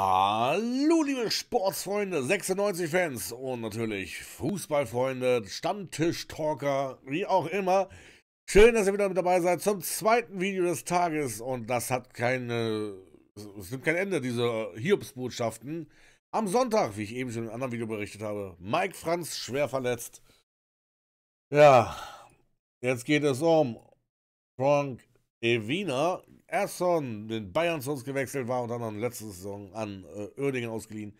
Hallo liebe Sportsfreunde, 96-Fans und natürlich Fußballfreunde, Stammtisch-Talker, wie auch immer. Schön, dass ihr wieder mit dabei seid zum zweiten Video des Tages und das hat keine, es nimmt kein Ende, diese Hiobsbotschaften. Am Sonntag, wie ich eben schon in einem anderen Video berichtet habe, Mike Franz schwer verletzt. Ja, jetzt geht es um Frank Evina Ersson in Bayern zu uns gewechselt war und dann, an letzte Saison an äh, ausgeliehen.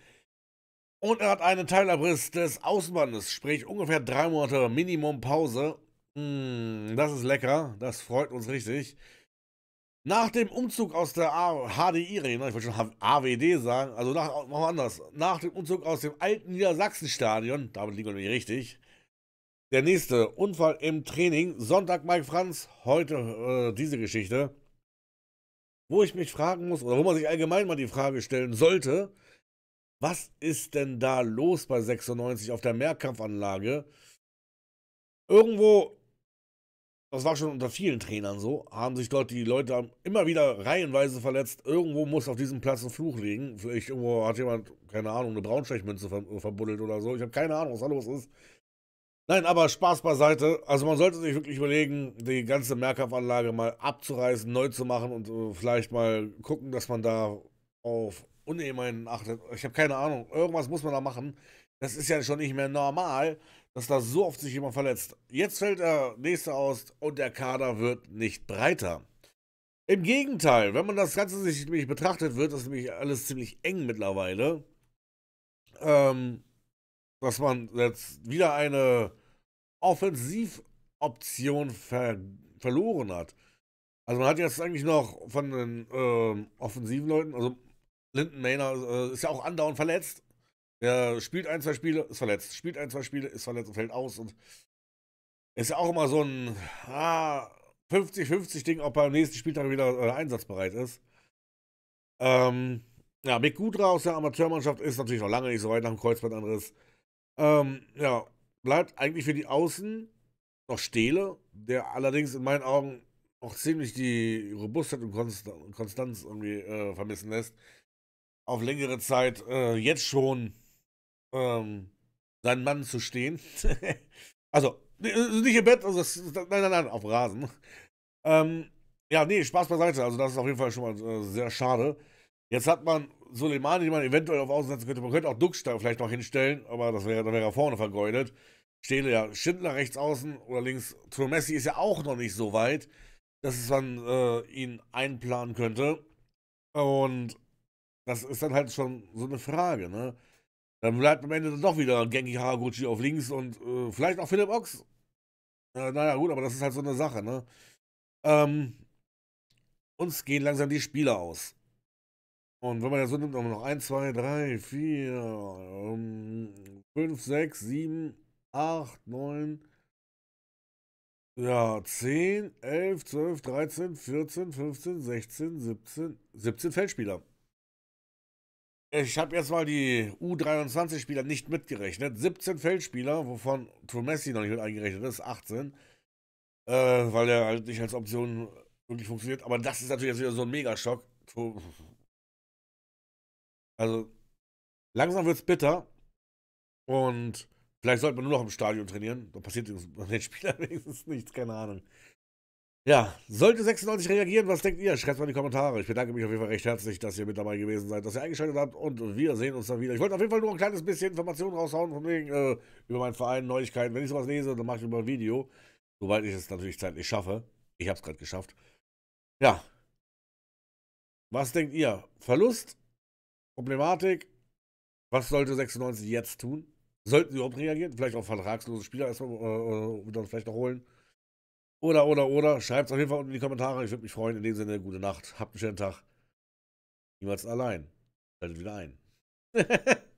Und er hat einen Teilabriss des Außenbandes, sprich ungefähr drei Monate Minimum Pause. Mm, das ist lecker, das freut uns richtig. Nach dem Umzug aus der HDI-Arena, ich wollte schon AWD sagen, also nach, machen wir anders. Nach dem Umzug aus dem alten Niedersachsen-Stadion, damit liegen wir nämlich richtig, der nächste Unfall im Training. Sonntag, Mike Franz. Heute äh, diese Geschichte. Wo ich mich fragen muss, oder wo man sich allgemein mal die Frage stellen sollte, was ist denn da los bei 96 auf der Mehrkampfanlage? Irgendwo, das war schon unter vielen Trainern so, haben sich dort die Leute immer wieder reihenweise verletzt. Irgendwo muss auf diesem Platz ein Fluch liegen. Vielleicht irgendwo hat jemand, keine Ahnung, eine Braunsteichmünze verbuddelt oder so. Ich habe keine Ahnung, was da los ist. Nein, aber Spaß beiseite. Also man sollte sich wirklich überlegen, die ganze Mehrkampfanlage mal abzureißen, neu zu machen und äh, vielleicht mal gucken, dass man da auf Unehemeinen achtet. Ich habe keine Ahnung. Irgendwas muss man da machen. Das ist ja schon nicht mehr normal, dass da so oft sich jemand verletzt. Jetzt fällt der nächste aus und der Kader wird nicht breiter. Im Gegenteil, wenn man das Ganze sich nämlich betrachtet, wird das nämlich alles ziemlich eng mittlerweile. Ähm, dass man jetzt wieder eine Offensivoption ver verloren hat. Also man hat jetzt eigentlich noch von den ähm, offensiven Leuten, also Linden Maynard äh, ist ja auch andauernd verletzt. Der spielt ein, zwei Spiele, ist verletzt. Spielt ein, zwei Spiele, ist verletzt und fällt aus. Und ist ja auch immer so ein 50-50-Ding, ah, ob er am nächsten Spieltag wieder äh, einsatzbereit ist. Ähm, ja, Mick Gudra aus der Amateurmannschaft ist natürlich noch lange nicht so weit nach dem Kreuzbandriss. Ähm, ja, bleibt eigentlich für die Außen noch Stehle, der allerdings in meinen Augen auch ziemlich die Robustheit und Konstanz irgendwie äh, vermissen lässt. Auf längere Zeit äh, jetzt schon ähm, seinen Mann zu stehen. also, äh, nicht im Bett, also das, nein, nein, nein, auf Rasen. Ähm, ja, nee, Spaß beiseite. Also, das ist auf jeden Fall schon mal äh, sehr schade. Jetzt hat man Soleimani, den man eventuell auf Außen setzen könnte. Man könnte auch Duckstein vielleicht noch hinstellen, aber das wäre, dann wäre er vorne vergeudet. Steht ja Schindler rechts außen oder links. Zu Messi ist ja auch noch nicht so weit, dass man äh, ihn einplanen könnte. Und das ist dann halt schon so eine Frage, ne? Dann bleibt am Ende dann doch wieder Genki Haraguchi auf links und äh, vielleicht auch Philipp Ox. Äh, naja, gut, aber das ist halt so eine Sache, ne? Ähm, uns gehen langsam die Spieler aus. Und wenn man das so nimmt, haben wir noch 1, 2, 3, 4, 5, 6, 7, 8, 9, ja, 10, 11, 12, 13, 14, 15, 16, 17, 17 Feldspieler. Ich habe jetzt mal die U23-Spieler nicht mitgerechnet. 17 Feldspieler, wovon Messi noch nicht mit eingerechnet ist, 18. Äh, weil der halt nicht als Option wirklich funktioniert. Aber das ist natürlich jetzt wieder so ein Megaschock. Also, langsam wird es bitter. Und vielleicht sollte man nur noch im Stadion trainieren. Da passiert den Spielern wenigstens nichts, keine Ahnung. Ja, sollte 96 reagieren, was denkt ihr? Schreibt mal in die Kommentare. Ich bedanke mich auf jeden Fall recht herzlich, dass ihr mit dabei gewesen seid, dass ihr eingeschaltet habt und wir sehen uns dann wieder. Ich wollte auf jeden Fall nur ein kleines bisschen Informationen raushauen von wegen äh, über meinen Verein, Neuigkeiten. Wenn ich sowas lese, dann mache ich über ein Video, soweit ich es natürlich zeitlich schaffe. Ich habe es gerade geschafft. Ja. Was denkt ihr? Verlust Problematik. Was sollte 96 jetzt tun? Sollten sie überhaupt reagieren? Vielleicht auch vertragslose Spieler erstmal äh, äh dann vielleicht noch holen. Oder, oder, oder. Schreibt es auf jeden Fall unten in die Kommentare. Ich würde mich freuen. In dem Sinne, gute Nacht. Habt einen schönen Tag. Niemals allein. Schaltet wieder ein.